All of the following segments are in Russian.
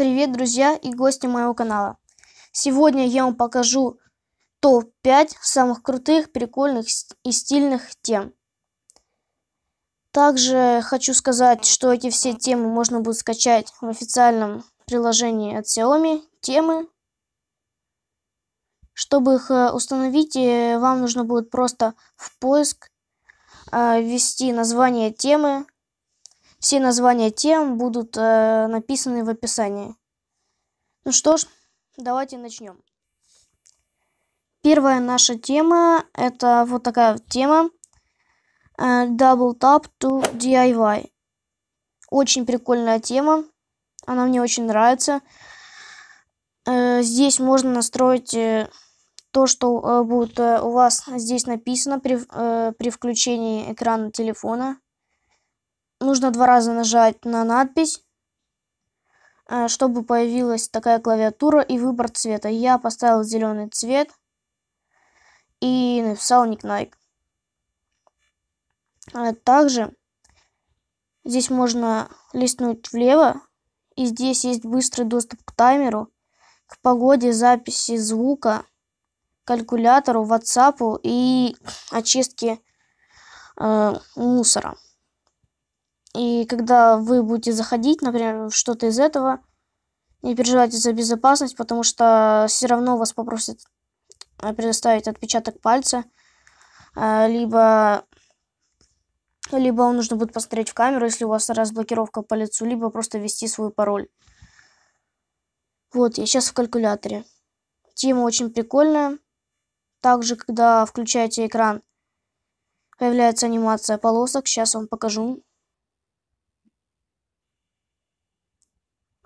Привет, друзья и гости моего канала. Сегодня я вам покажу топ-5 самых крутых, прикольных и стильных тем. Также хочу сказать, что эти все темы можно будет скачать в официальном приложении от Xiaomi «Темы». Чтобы их э, установить, э, вам нужно будет просто в поиск э, ввести название темы, все названия тем будут э, написаны в описании. Ну что ж, давайте начнем. Первая наша тема это вот такая тема. Э, double Tap to DIY. Очень прикольная тема. Она мне очень нравится. Э, здесь можно настроить э, то, что э, будет э, у вас здесь написано при, э, при включении экрана телефона нужно два раза нажать на надпись, э, чтобы появилась такая клавиатура и выбор цвета. Я поставил зеленый цвет и написал никнайк. также здесь можно листнуть влево, и здесь есть быстрый доступ к таймеру, к погоде, записи звука, калькулятору, WhatsApp и очистке э, мусора. И когда вы будете заходить, например, что-то из этого, не переживайте за безопасность, потому что все равно вас попросят э, предоставить отпечаток пальца, э, либо, либо вам нужно будет посмотреть в камеру, если у вас разблокировка по лицу, либо просто ввести свой пароль. Вот, я сейчас в калькуляторе. Тема очень прикольная. Также, когда включаете экран, появляется анимация полосок. Сейчас вам покажу.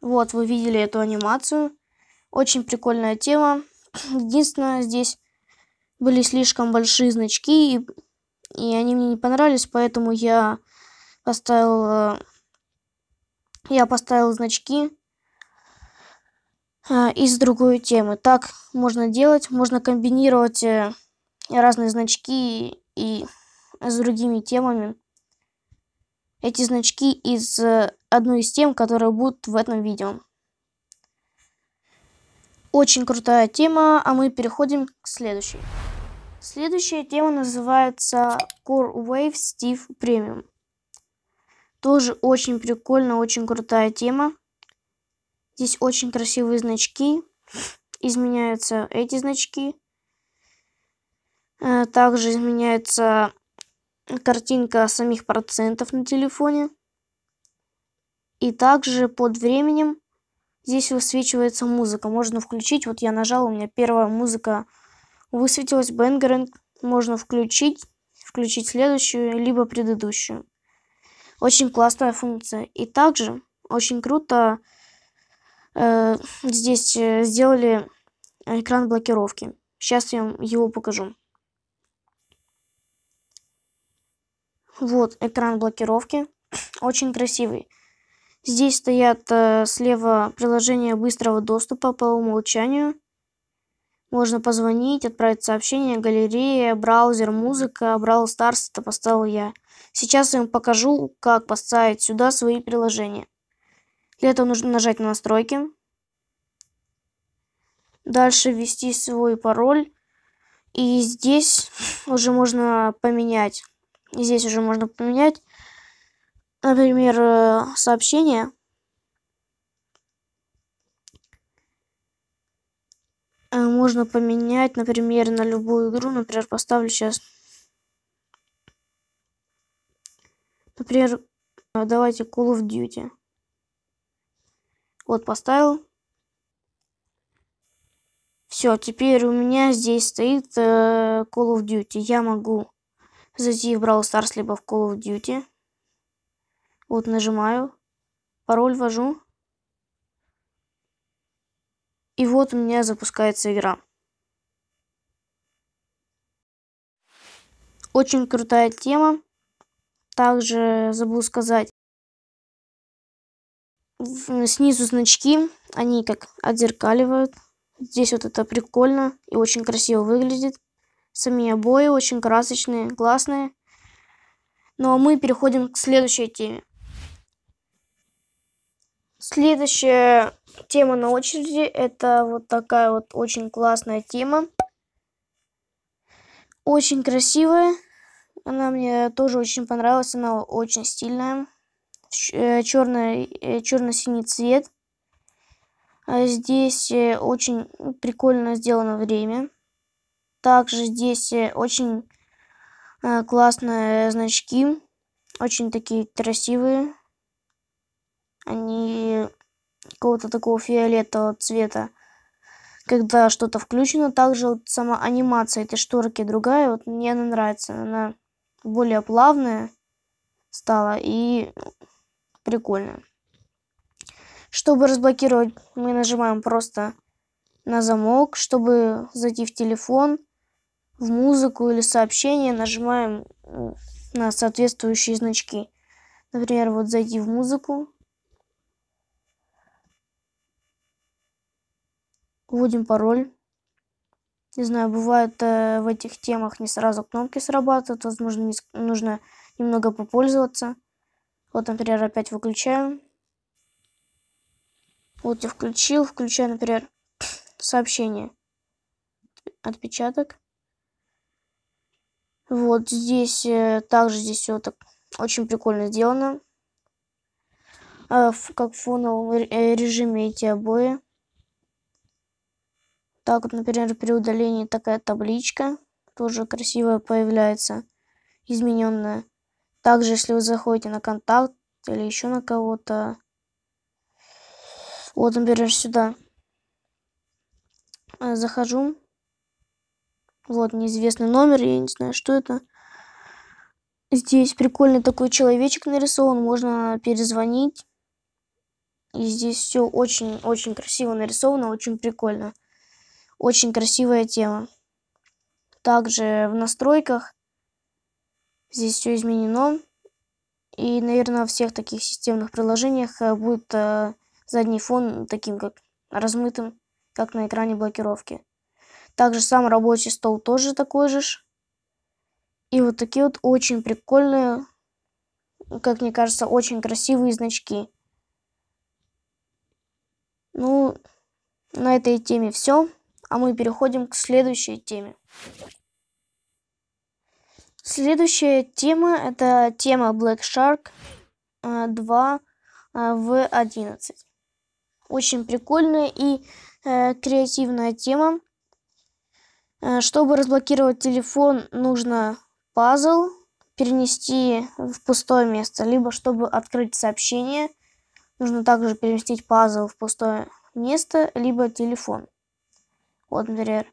Вот, вы видели эту анимацию. Очень прикольная тема. Единственное, здесь были слишком большие значки, и, и они мне не понравились, поэтому я поставил... Э, я поставил значки э, из другой темы. Так можно делать, можно комбинировать э, разные значки и с другими темами эти значки из э, одной из тем, которые будут в этом видео. Очень крутая тема, а мы переходим к следующей. Следующая тема называется Core Wave Steve Premium. Тоже очень прикольно, очень крутая тема. Здесь очень красивые значки. Изменяются эти значки. Э, также изменяются картинка самих процентов на телефоне. И также под временем здесь высвечивается музыка. Можно включить. Вот я нажал, у меня первая музыка высветилась, бенгеринг. Можно включить, включить следующую, либо предыдущую. Очень классная функция. И также очень круто э, здесь э, сделали э, экран блокировки. Сейчас я вам его покажу. Вот экран блокировки. Очень красивый. Здесь стоят э, слева приложения быстрого доступа по умолчанию. Можно позвонить, отправить сообщение, галерея, браузер, музыка, Brawl Stars, это поставил я. Сейчас я вам покажу, как поставить сюда свои приложения. Для этого нужно нажать на настройки. Дальше ввести свой пароль. И здесь уже можно поменять и здесь уже можно поменять. Например, э, сообщение. Э, можно поменять, например, на любую игру. Например, поставлю сейчас. Например, э, давайте Call of Duty. Вот, поставил. Все, теперь у меня здесь стоит э, Call of Duty. Я могу зайти в Brawl Stars либо в Call of Duty. Вот нажимаю, пароль ввожу. И вот у меня запускается игра. Очень крутая тема. Также забыл сказать. Снизу значки, они как отзеркаливают. Здесь вот это прикольно и очень красиво выглядит. Сами обои очень красочные, классные. Ну а мы переходим к следующей теме. Следующая тема на очереди это вот такая вот очень классная тема. Очень красивая. Она мне тоже очень понравилась. Она очень стильная. черно-синий э, э, цвет. А здесь э, очень прикольно сделано время. Также здесь э, очень э, классные значки, очень такие красивые. Они какого-то такого фиолетового цвета. Когда что-то включено, также вот сама анимация этой шторки другая, вот мне она нравится. Она более плавная стала и прикольная. Чтобы разблокировать, мы нажимаем просто на замок. Чтобы зайти в телефон, в музыку или сообщение, нажимаем на соответствующие значки. Например, вот зайди в музыку. Вводим пароль. Не знаю, бывает э, в этих темах не сразу кнопки срабатывают, возможно, не, нужно немного попользоваться. Вот, например, опять выключаем. Вот я включил, включаю, например, сообщение. Отпечаток. Вот здесь э, также здесь все так очень прикольно сделано. Э, как в фоновом э, режиме эти обои. Так вот, например, при удалении такая табличка тоже красивая появляется, измененная. Также, если вы заходите на контакт или еще на кого-то, вот, например, сюда захожу, вот, неизвестный номер, я не знаю, что это. Здесь прикольный такой человечек нарисован, можно перезвонить. И здесь все очень-очень красиво нарисовано, очень прикольно. Очень красивая тема. Также в настройках здесь все изменено. И, наверное, во всех таких системных приложениях э, будет э, задний фон таким, как размытым, как на экране блокировки. Также сам рабочий стол тоже такой же. И вот такие вот очень прикольные, как мне кажется, очень красивые значки. Ну, на этой теме все. А мы переходим к следующей теме. Следующая тема это тема Black Shark 2 э, э, в 11. Очень прикольная и э, креативная тема. Э, чтобы разблокировать телефон, нужно пазл перенести в пустое место. Либо, чтобы открыть сообщение, нужно также переместить пазл в пустое место, либо телефон. Вот, например.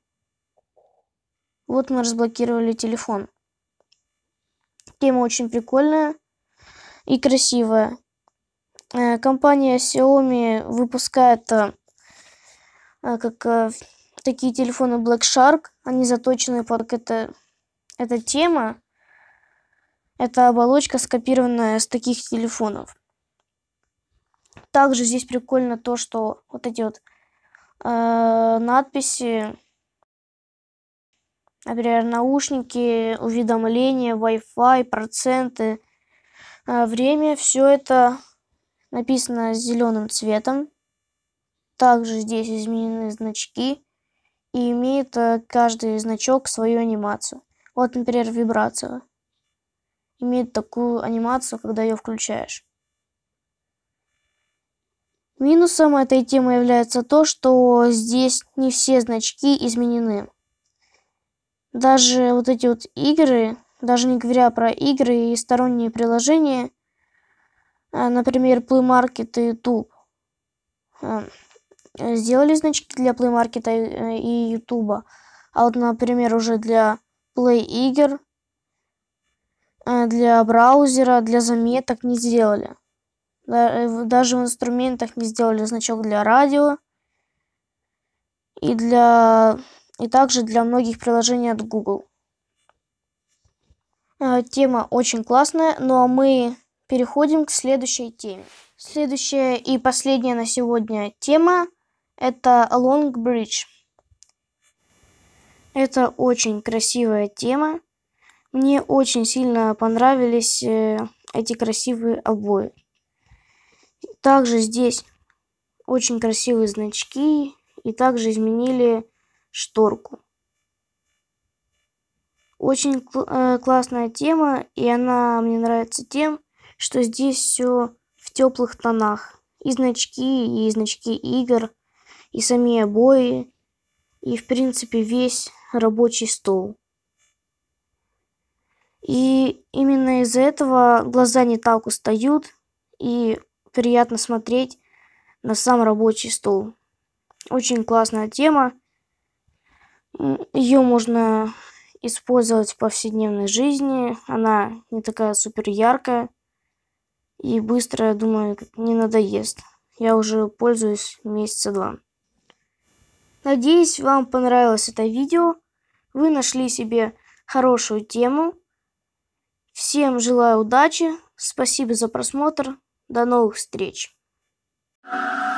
Вот мы разблокировали телефон. Тема очень прикольная и красивая. Э, компания Xiaomi выпускает э, как такие телефоны Black Shark, они заточены под это, эта тема. Это оболочка, скопированная с таких телефонов. Также здесь прикольно то, что вот эти вот э, надписи, например, наушники, уведомления, Wi-Fi, проценты, э, время, все это написано зеленым цветом. Также здесь изменены значки и имеет э, каждый значок свою анимацию. Вот, например, вибрация. Имеет такую анимацию, когда ее включаешь. Минусом этой темы является то, что здесь не все значки изменены. Даже вот эти вот игры, даже не говоря про игры и сторонние приложения, э, например, Play Market и YouTube, э, Э, сделали значки для Play Market э, и YouTube. А вот, например, уже для Play игр, э, для браузера, для заметок не сделали. Даже в инструментах не сделали значок для радио. И, для... и также для многих приложений от Google. Тема очень классная, ну а мы переходим к следующей теме. Следующая и последняя на сегодня тема это Long Bridge. Это очень красивая тема. Мне очень сильно понравились э, эти красивые обои. Также здесь очень красивые значки и также изменили шторку. Очень кл э, классная тема, и она мне нравится тем, что здесь все в теплых тонах. И значки, и значки игр – и сами обои, и, в принципе, весь рабочий стол. И именно из-за этого глаза не так устают, и приятно смотреть на сам рабочий стол. Очень классная тема. Ее можно использовать в повседневной жизни. Она не такая супер яркая и быстро, я думаю, не надоест. Я уже пользуюсь месяца два. Надеюсь, вам понравилось это видео. Вы нашли себе хорошую тему. Всем желаю удачи. Спасибо за просмотр. До новых встреч. Thank you.